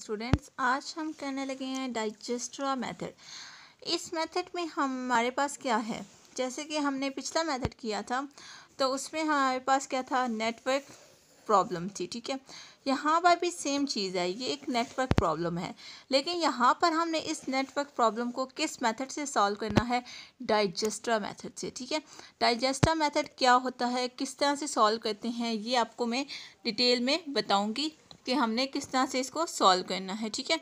students आज हम करने लगे हैं डाइजेस्ट्रा मेथड इस मेथड में हमारे पास क्या है जैसे कि हमने पिछला मेथड किया था तो उसमें हमारे पास क्या था नेटवर्क प्रॉब्लम थी ठीक है यहाँ पर भी सेम चीज़ है ये एक नेटवर्क प्रॉब्लम है लेकिन यहाँ पर हमने इस नेटवर्क प्रॉब्लम को किस मेथड से सॉल्व करना है डाइजेस्ट्रा मेथड से ठीक है डाइजेस्ट्रा मेथड क्या होता है किस तरह से सॉल्व करते हैं ये आपको मैं डिटेल में बताऊँगी कि हमने किस तरह से इसको सॉल्व करना है ठीक है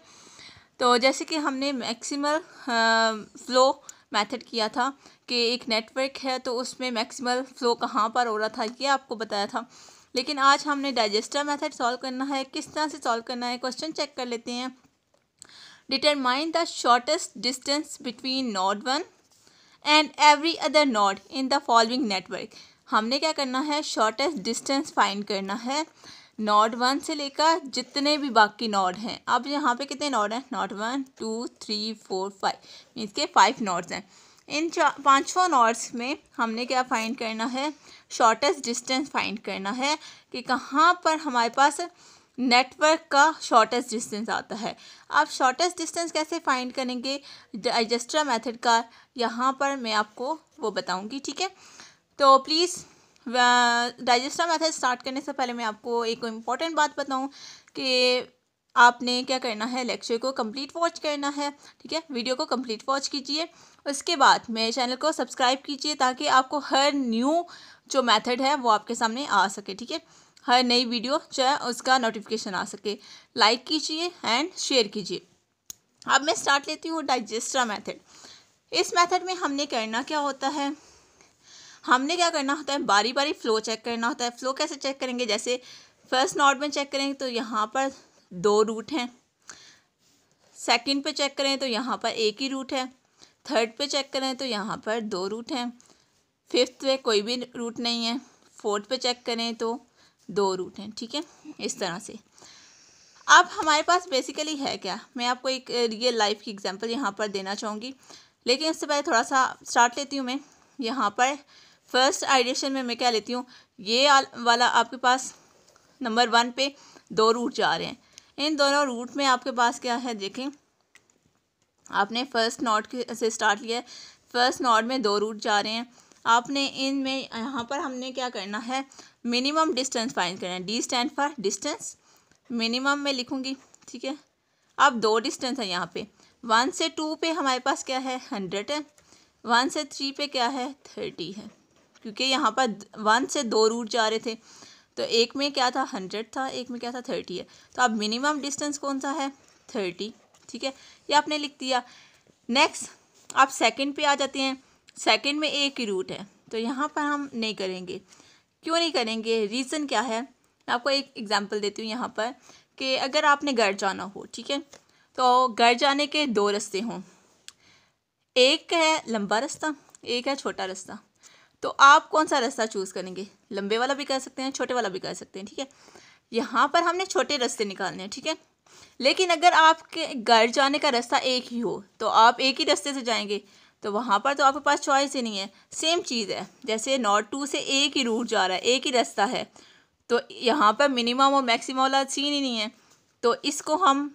तो जैसे कि हमने मैक्सिमल फ्लो मेथड किया था कि एक नेटवर्क है तो उसमें मैक्सिमल फ्लो कहाँ पर हो रहा था ये आपको बताया था लेकिन आज हमने डाइजेस्टर मेथड सॉल्व करना है किस तरह से सॉल्व करना है क्वेश्चन चेक कर लेते हैं determine the shortest distance between node one and every other node in the following network हमने क्या करना है शॉर्टेस्ट डिस्टेंस फाइंड करना है नॉड वन से लेकर जितने भी बाकी नॉड हैं अब यहाँ पे कितने नॉड हैं node one two three four five means के फाइव नॉड्स हैं इन चार पाँचों नॉड्स में हमने क्या फाइंड करना है शॉर्टेस्ट डिस्टेंस फाइंड करना है कि कहाँ पर हमारे पास नेटवर्क का शॉर्टेस्ट डिस्टेंस आता है आप शॉर्टेस्ट डिस्टेंस कैसे फाइंड करेंगे एजस्ट्रा मेथड का यहाँ पर मैं आपको वो बताऊँगी ठीक है तो प्लीज़ डाइजेस्टर मेथड स्टार्ट करने से पहले मैं आपको एक इम्पॉर्टेंट बात बताऊँ कि आपने क्या करना है लेक्चर को कंप्लीट वॉच करना है ठीक है वीडियो को कंप्लीट वॉच कीजिए उसके बाद मेरे चैनल को सब्सक्राइब कीजिए ताकि आपको हर न्यू जो मेथड है वो आपके सामने आ सके ठीक है हर नई वीडियो जो है उसका नोटिफिकेशन आ सके लाइक कीजिए एंड शेयर कीजिए अब मैं स्टार्ट लेती हूँ डाइजेस्ट्रा मैथड इस मैथड में हमने करना क्या होता है हमने क्या करना होता है बारी बारी फ़्लो चेक करना होता है फ़्लो कैसे चेक करेंगे जैसे फर्स्ट नॉट में चेक करेंगे तो यहाँ पर दो रूट हैं सेकंड पे चेक करें तो यहाँ पर एक ही रूट है थर्ड पे चेक करें तो यहाँ पर दो रूट हैं फिफ्थ पे कोई भी रूट नहीं है फोर्थ पे चेक करें तो दो रूट हैं ठीक है इस तरह से अब हमारे पास बेसिकली है क्या मैं आपको एक रियल लाइफ की एग्जांपल यहाँ पर देना चाहूँगी लेकिन इससे पहले थोड़ा सा स्टार्ट लेती हूँ मैं यहाँ पर फर्स्ट आइडिएशन में मैं क्या लेती हूँ ये वाला आपके पास नंबर वन पे दो रूट जा रहे हैं इन दोनों रूट में आपके पास क्या है देखें आपने फर्स्ट नॉट से स्टार्ट लिया है फर्स्ट नॉट में दो रूट जा रहे हैं आपने इन में यहाँ पर हमने क्या करना है मिनिमम डिस्टेंस फाइंड करना है D stand for distance minimum में लिखूँगी ठीक है अब दो डिस्टेंस है यहाँ पे वन से टू पे हमारे पास क्या है हंड्रेड है वन से थ्री पे क्या है थर्टी है क्योंकि यहाँ पर वन से दो रूट जा रहे थे तो एक में क्या था हंड्रेड था एक में क्या था थर्टी है तो अब मिनिमम डिस्टेंस कौन सा है थर्टी ठीक है ये आपने लिख दिया नेक्स्ट आप सेकंड पे आ जाते हैं सेकंड में एक ही रूट है तो यहाँ पर हम नहीं करेंगे क्यों नहीं करेंगे रीज़न क्या है मैं आपको एक एग्ज़ाम्पल देती हूँ यहाँ पर कि अगर आपने घर जाना हो ठीक है तो घर जाने के दो रास्ते हों एक है लंबा रास्ता एक है छोटा रास्ता तो आप कौन सा रास्ता चूज़ करेंगे लंबे वाला भी कर सकते हैं छोटे वाला भी कर सकते हैं ठीक है यहाँ पर हमने छोटे रास्ते निकालने हैं ठीक है लेकिन अगर आपके घर जाने का रास्ता एक ही हो तो आप एक ही रास्ते से जाएंगे तो वहाँ पर तो आपके पास चॉइस ही नहीं है सेम चीज़ है जैसे नॉट टू से एक ही रूट जा रहा है एक ही रास्ता है तो यहाँ पर मिनिमम और मैक्सिमम वाला सीन ही नहीं है तो इसको हम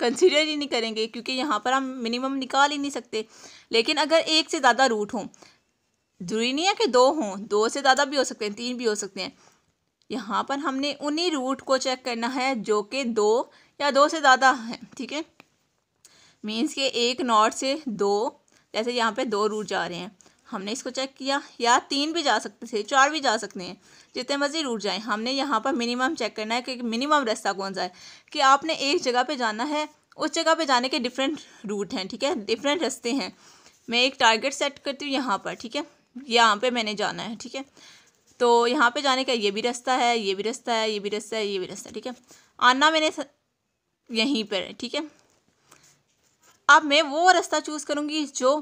कंसिडर ही नहीं करेंगे क्योंकि यहाँ पर हम मिनिमम निकाल ही नहीं सकते लेकिन अगर एक से ज़्यादा रूट हों जरूरी नहीं है कि दो हों दो से ज़्यादा भी हो सकते हैं तीन भी हो सकते हैं यहाँ पर हमने उन्हीं रूट को चेक करना है जो कि दो या दो से ज़्यादा हैं ठीक है मीन्स के एक नॉट से दो जैसे यहाँ पे दो रूट जा रहे हैं हमने इसको चेक किया या तीन भी जा सकते थे चार भी जा सकते हैं जितने मर्जी रूट जाएँ हमने यहाँ पर मिनिमम चेक करना है कि मिनिमम रास्ता कौन सा है कि आपने एक जगह पे जाना है उस जगह पे जाने के डिफरेंट रूट हैं ठीक है डिफरेंट रास्ते हैं मैं एक टारगेट सेट करती हूँ यहाँ पर ठीक है यहाँ पे मैंने जाना है ठीक है तो यहाँ पे जाने का ये भी रास्ता है ये भी रास्ता है ये भी रास्ता है ये भी रास्ता है ठीक है आना मैंने यहीं पर है ठीक है अब मैं वो रास्ता चूज़ करूँगी जो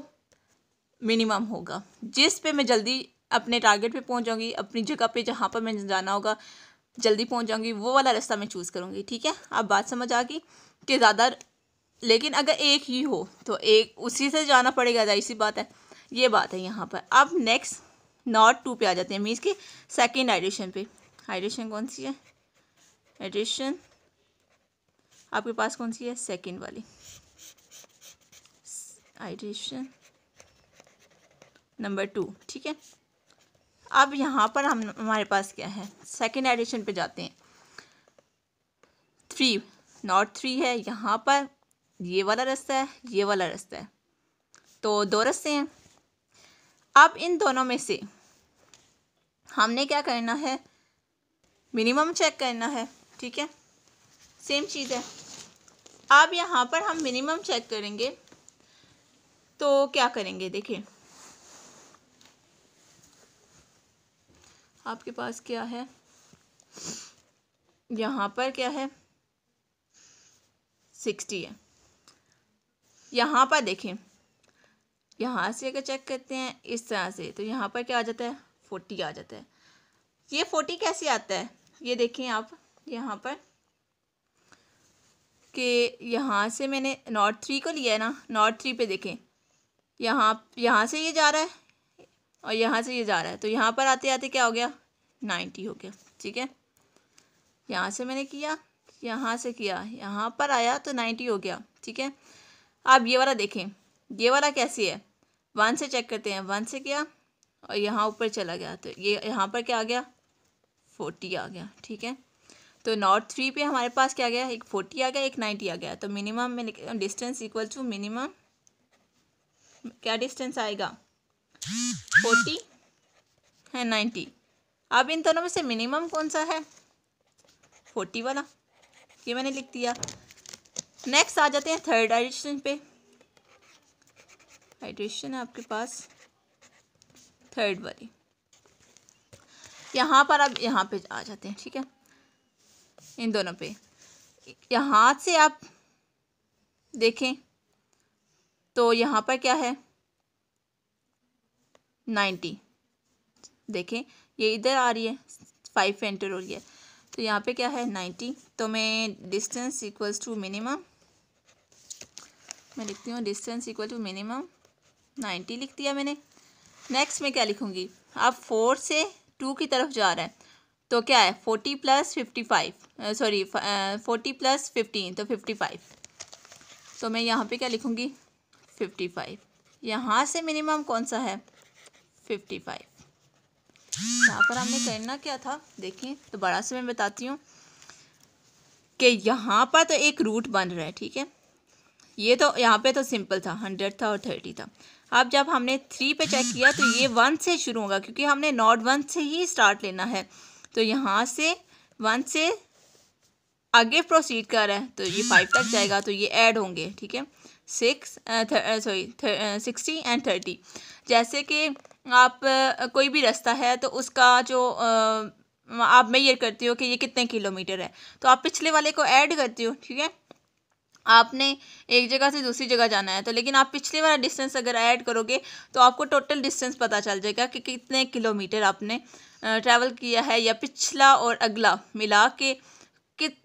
मिनिमम होगा जिस पे मैं जल्दी अपने टारगेट पे पहुँच जाऊँगी अपनी जगह पे जहाँ पर मैं जाना होगा जल्दी पहुँच जाऊँगी वो वाला रास्ता मैं चूज़ करूँगी ठीक है अब बात समझ आ गई कि ज़्यादा लेकिन अगर एक ही हो तो एक उसी से जाना पड़ेगा जाहिर सी बात है ये बात है यहाँ पर अब नेक्स्ट नॉट टू पे आ जाते हैं मीन्स के सेकेंड हाइड्रेशन पे हाइड्रेशन कौन सी है हाइड्रेशन आपके पास कौन सी है सेकेंड वाली हाइड्रेशन नंबर टू ठीक है अब यहाँ पर हम हमारे पास क्या है सेकेंड एडिशन पे जाते हैं थ्री नॉट थ्री है यहाँ पर ये वाला रास्ता है ये वाला रास्ता है तो दो रास्ते हैं अब इन दोनों में से हमने क्या करना है मिनिमम चेक करना है ठीक है सेम चीज़ है अब यहाँ पर हम मिनिमम चेक करेंगे तो क्या करेंगे देखिए आपके पास क्या है यहाँ पर क्या है सिक्सटी है यहाँ पर देखें यहाँ से अगर चेक करते हैं इस तरह से तो यहाँ पर क्या आ जाता है फोर्टी आ जाता है ये फोर्टी कैसे आता है ये देखें आप यहाँ पर कि यहाँ से मैंने नॉट थ्री को लिया है ना नॉर्थ थ्री पे देखें यहाँ यहाँ से ये जा रहा है और यहाँ से ये जा रहा है तो यहाँ पर आते आते क्या हो गया नाइन्टी हो गया ठीक है यहाँ से मैंने किया यहाँ से किया यहाँ पर आया तो नाइन्टी हो गया ठीक है आप ये वाला देखें ये वाला कैसी है वन से चेक करते हैं वन से गया और यहाँ ऊपर चला गया तो ये यहाँ पर क्या आ गया फोर्टी आ गया ठीक है तो नॉर्थ थ्री पे हमारे पास क्या गया एक फोर्टी आ गया एक नाइन्टी आ गया तो मिनिमम में डिस्टेंस इक्वल टू मिनिमम क्या डिस्टेंस आएगा फोर्टी है नाइन्टी अब इन दोनों में से मिनिमम कौन सा है फोर्टी वाला ये मैंने लिख दिया नेक्स्ट आ जाते हैं थर्ड एडिशन पे हाइड्रेशन है आपके पास थर्ड वाली यहाँ पर आप यहाँ पे आ जाते हैं ठीक है इन दोनों पे यहाँ से आप देखें तो यहाँ पर क्या है नाइन्टी देखें ये इधर आ रही है फाइव एंटर हो रही है तो यहाँ पे क्या है नाइन्टी तो मैं डिस्टेंस इक्वल्स टू मिनिमम मैं लिखती हूँ distance equal to minimum ninety लिख दिया मैंने नेक्स्ट में क्या लिखूँगी अब फोर से टू की तरफ जा रहा है तो क्या है forty plus fifty five sorry forty plus fifteen तो फिफ्टी फाइव तो मैं यहाँ पे क्या लिखूँगी फिफ्टी फाइव यहाँ से मिनिमम कौन सा है फिफ्टी फाइव यहाँ पर हमने करना क्या था देखिए तो बड़ा से मैं बताती हूँ कि यहाँ पर तो एक रूट बन रहा है ठीक है ये तो यहाँ पे तो सिंपल था हंड्रेड था और थर्टी था अब जब हमने थ्री पे चेक किया तो ये वन से शुरू होगा क्योंकि हमने नॉट वन से ही स्टार्ट लेना है तो यहाँ से वन से आगे प्रोसीड कर रहा है तो ये फाइव तक जाएगा तो ये ऐड होंगे ठीक है six sorry sixty and thirty जैसे कि आप uh, कोई भी रास्ता है तो उसका जो uh, आप आप ये करती हूँ कि ये कितने किलोमीटर है तो आप पिछले वाले को ऐड करती हो ठीक है आपने एक जगह से दूसरी जगह जाना है तो लेकिन आप पिछले वाला डिस्टेंस अगर ऐड करोगे तो आपको टोटल डिस्टेंस पता चल जाएगा कि कितने किलोमीटर आपने ट्रैवल किया है या पिछला और अगला मिला के कित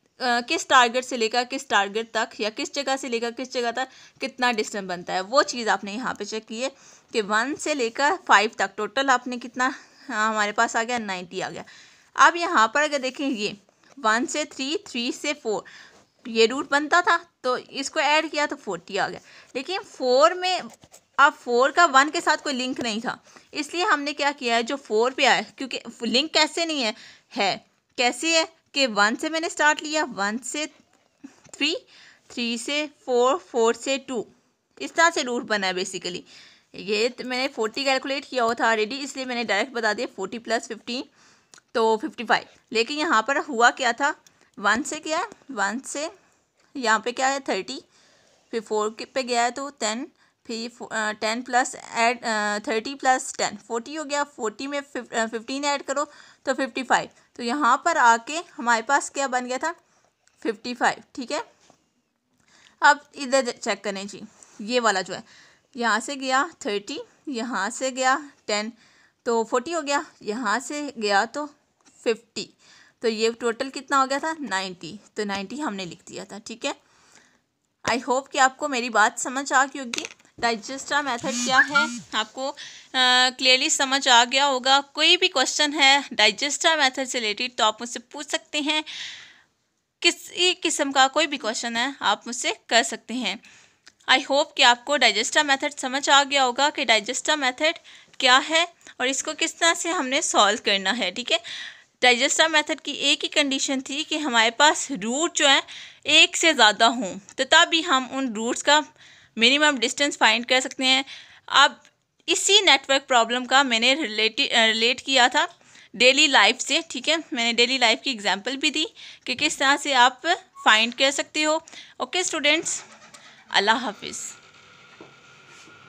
किस टारगेट से लेकर किस टारगेट तक या किस जगह से लेकर किस जगह तक कितना डिस्टेंस बनता है वो चीज़ आपने यहाँ पे चेक की है कि वन से लेकर फाइव तक टोटल आपने कितना हाँ, हमारे पास आ गया नाइन्टी आ गया अब यहाँ पर अगर देखें ये वन से थ्री थ्री से फोर ये रूट बनता था तो इसको ऐड किया तो फोर्टी आ गया लेकिन फोर में अब फोर का वन के साथ कोई लिंक नहीं था इसलिए हमने क्या किया है जो फोर पे आया क्योंकि लिंक कैसे नहीं है है कैसे है कि वन से मैंने स्टार्ट लिया वन से थ्री थ्री से फोर फोर से टू इस तरह से रूट बना है बेसिकली ये तो मैंने फोर्टी कैलकुलेट किया हुआ था ऑलरेडी इसलिए मैंने डायरेक्ट बता दिया फोर्टी प्लस फिफ्टीन तो फिफ्टी फाइव लेकिन यहाँ पर हुआ क्या था वन से गया वन से यहाँ पे क्या है थर्टी फिर फोर पे गया है तो टेन फिर ten plus add thirty plus ten forty हो गया फोर्टी में फिफ्टीन ऐड करो तो फिफ्टी फाइव तो यहाँ पर आके हमारे पास क्या बन गया था फिफ्टी फाइव ठीक है अब इधर चेक करें जी ये वाला जो है यहाँ से गया थर्टी यहाँ से गया टेन तो फोर्टी हो गया यहाँ से गया तो फिफ्टी तो ये टोटल कितना हो गया था नाइन्टी तो नाइन्टी हमने लिख दिया था ठीक है आई होप कि आपको मेरी बात समझ आ गई होगी डाइजेस्टा मेथड क्या है आपको क्लियरली समझ आ गया होगा कोई भी क्वेश्चन है डाइजेस्टा मेथड से रिलेटेड तो आप मुझसे पूछ सकते हैं किसी किस्म का कोई भी क्वेश्चन है आप मुझसे कर सकते हैं आई होप कि आपको डाइजेस्टा मेथड समझ आ गया होगा कि डाइजेस्टा मेथड क्या है और इसको किस तरह से हमने सॉल्व करना है ठीक है डाइजेस्टा मेथड की एक ही कंडीशन थी कि हमारे पास रूट जो हैं एक से ज़्यादा हों तो तभी हम उन रूट्स का मिनिमम डिस्टेंस फाइंड कर सकते हैं अब इसी नेटवर्क प्रॉब्लम का मैंने रिलेटिव रिलेट किया था डेली लाइफ से ठीक है मैंने डेली लाइफ की एग्जांपल भी दी कि किस तरह से आप फाइंड कर सकते हो ओके स्टूडेंट्स अल्लाह हाफिज़